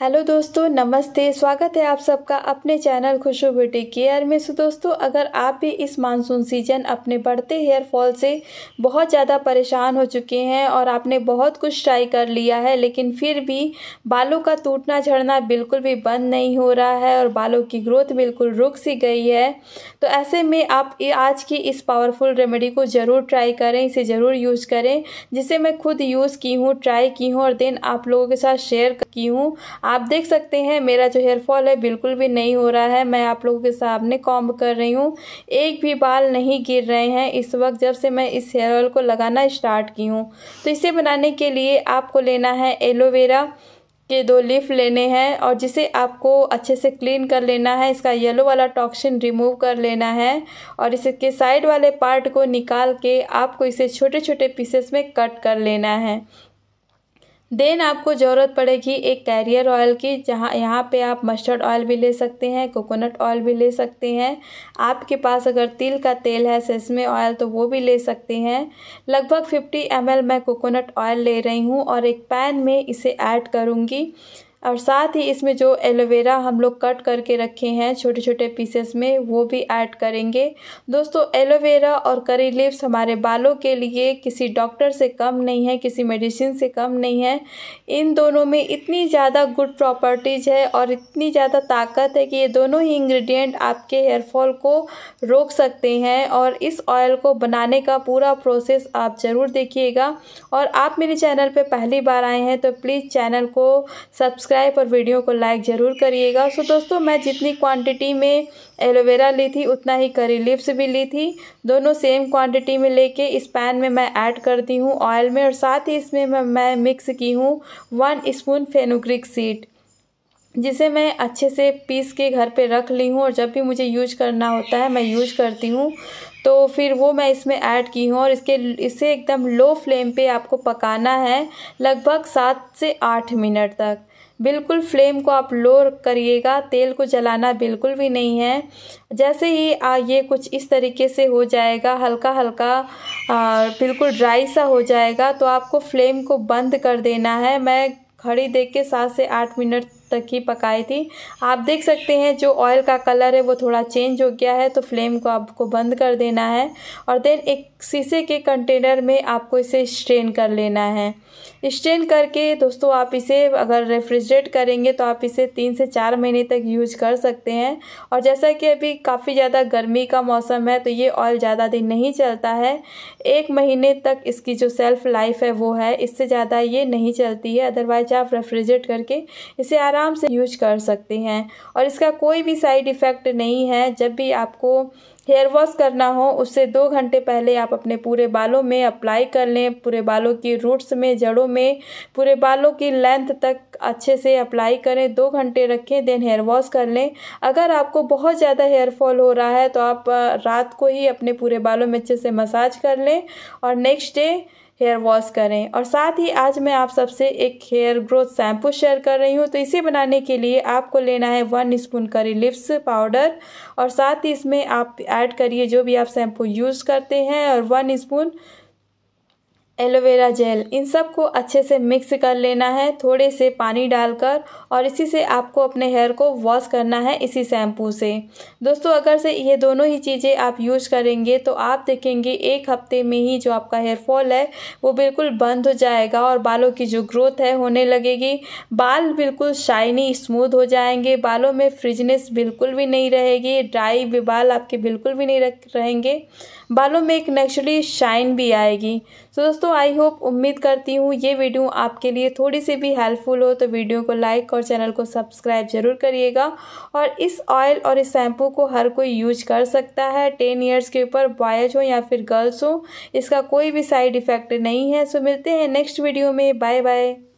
hello दोस्तों नमस्ते स्वागत है आप सबका अपने चैनल खुशबू ब्यूटी केयर में सो दोस्तों अगर आप भी इस मानसून सीजन अपने बढ़ते हेयर फॉल से बहुत ज़्यादा परेशान हो चुके हैं और आपने बहुत कुछ ट्राई कर लिया है लेकिन फिर भी बालों का टूटना झड़ना बिल्कुल भी बंद नहीं हो रहा है और बालों की ग्रोथ बिल्कुल रुक सी गई है तो ऐसे में आप आज की इस पावरफुल रेमेडी को ज़रूर ट्राई करें इसे ज़रूर यूज़ करें जिसे मैं खुद यूज़ की हूँ ट्राई की हूँ और देन आप लोगों के साथ शेयर की हूँ आप देख सकते हैं मेरा जो हेयर फॉल है बिल्कुल भी नहीं हो रहा है मैं आप लोगों के सामने कॉम्ब कर रही हूँ एक भी बाल नहीं गिर रहे हैं इस वक्त जब से मैं इस हेयर ऑयल को लगाना स्टार्ट की हूँ तो इसे बनाने के लिए आपको लेना है एलोवेरा के दो लीफ लेने हैं और जिसे आपको अच्छे से क्लीन कर लेना है इसका येलो वाला टॉक्सिन रिमूव कर लेना है और इसके साइड वाले पार्ट को निकाल के आपको इसे छोटे छोटे पीसेस में कट कर लेना है देन आपको ज़रूरत पड़ेगी एक कैरियर ऑयल की जहाँ यहाँ पे आप मस्टर्ड ऑयल भी ले सकते हैं कोकोनट ऑयल भी ले सकते हैं आपके पास अगर तिल का तेल है सेसमे ऑयल तो वो भी ले सकते हैं लगभग फिफ्टी एम मैं कोकोनट ऑयल ले रही हूँ और एक पैन में इसे ऐड करूँगी और साथ ही इसमें जो एलोवेरा हम लोग कट करके रखे हैं छोटे छोटे पीसेस में वो भी ऐड करेंगे दोस्तों एलोवेरा और करी लिप्स हमारे बालों के लिए किसी डॉक्टर से कम नहीं है किसी मेडिसिन से कम नहीं है इन दोनों में इतनी ज़्यादा गुड प्रॉपर्टीज़ है और इतनी ज़्यादा ताकत है कि ये दोनों ही इंग्रेडिएंट आपके हेयरफॉल को रोक सकते हैं और इस ऑयल को बनाने का पूरा प्रोसेस आप ज़रूर देखिएगा और आप मेरे चैनल पर पहली बार आए हैं तो प्लीज़ चैनल को सब्सक्राइब सब्सक्राइब और वीडियो को लाइक ज़रूर करिएगा सो दोस्तों मैं जितनी क्वांटिटी में एलोवेरा ली थी उतना ही करी लिप्स भी ली थी दोनों सेम क्वांटिटी में लेके इस पैन में मैं ऐड करती हूँ ऑयल में और साथ ही इसमें मैं, मैं मिक्स की हूँ वन स्पून फेनोग्रिक सीड जिसे मैं अच्छे से पीस के घर पे रख ली हूँ और जब भी मुझे यूज करना होता है मैं यूज करती हूँ तो फिर वो मैं इसमें ऐड की हूँ और इसके इसे एकदम लो फ्लेम पे आपको पकाना है लगभग सात से आठ मिनट तक बिल्कुल फ्लेम को आप लो करिएगा तेल को जलाना बिल्कुल भी नहीं है जैसे ही आ ये कुछ इस तरीके से हो जाएगा हल्का हल्का आ, बिल्कुल ड्राई सा हो जाएगा तो आपको फ्लेम को बंद कर देना है मैं खड़ी देख के सात से आठ मिनट तक ही पकाई थी आप देख सकते हैं जो ऑयल का कलर है वो थोड़ा चेंज हो गया है तो फ्लेम को आपको बंद कर देना है और देन एक शीशे के कंटेनर में आपको इसे स्ट्रेन कर लेना है स्ट्रेन करके दोस्तों आप इसे अगर रेफ्रिजरेट करेंगे तो आप इसे तीन से चार महीने तक यूज कर सकते हैं और जैसा कि अभी काफ़ी ज़्यादा गर्मी का मौसम है तो ये ऑयल ज़्यादा दिन नहीं चलता है एक महीने तक इसकी जो सेल्फ़ लाइफ है वो है इससे ज़्यादा ये नहीं चलती है अदरवाइज आप रेफ्रिजरेट करके इसे आराम से यूज कर सकते हैं और इसका कोई भी साइड इफ़ेक्ट नहीं है जब भी आपको हेयर वॉश करना हो उससे दो घंटे पहले आप अपने पूरे बालों में अप्लाई कर लें पूरे बालों की रूट्स में जड़ों में पूरे बालों की लेंथ तक अच्छे से अप्लाई करें दो घंटे रखें देन हेयर वॉश कर लें अगर आपको बहुत ज़्यादा हेयर फॉल हो रहा है तो आप रात को ही अपने पूरे बालों में अच्छे से मसाज कर लें और नेक्स्ट डे हेयर वॉश करें और साथ ही आज मैं आप सबसे एक हेयर ग्रोथ शैम्पू शेयर कर रही हूँ तो इसे बनाने के लिए आपको लेना है one spoon curry leaves powder और साथ ही इसमें आप ऐड करिए जो भी आप शैम्पू यूज़ करते हैं और वन स्पून एलोवेरा जेल इन सब को अच्छे से मिक्स कर लेना है थोड़े से पानी डालकर और इसी से आपको अपने हेयर को वॉश करना है इसी शैम्पू से दोस्तों अगर से ये दोनों ही चीज़ें आप यूज करेंगे तो आप देखेंगे एक हफ्ते में ही जो आपका हेयर फॉल है वो बिल्कुल बंद हो जाएगा और बालों की जो ग्रोथ है होने लगेगी बाल बिल्कुल शाइनी स्मूथ हो जाएंगे बालों में फ्रिजनेस बिल्कुल भी नहीं रहेगी ड्राई बाल आपके बिल्कुल भी नहीं रहेंगे बालों में एक नेचुरली शाइन भी आएगी तो दोस्तों दोस्तों आई होप उम्मीद करती हूँ ये वीडियो आपके लिए थोड़ी सी भी हेल्पफुल हो तो वीडियो को लाइक और चैनल को सब्सक्राइब ज़रूर करिएगा और इस ऑयल और इस शैम्पू को हर कोई यूज कर सकता है टेन ईयर्स के ऊपर बॉयज हो या फिर गर्ल्स हो इसका कोई भी साइड इफ़ेक्ट नहीं है सो मिलते हैं नेक्स्ट वीडियो में बाय बाय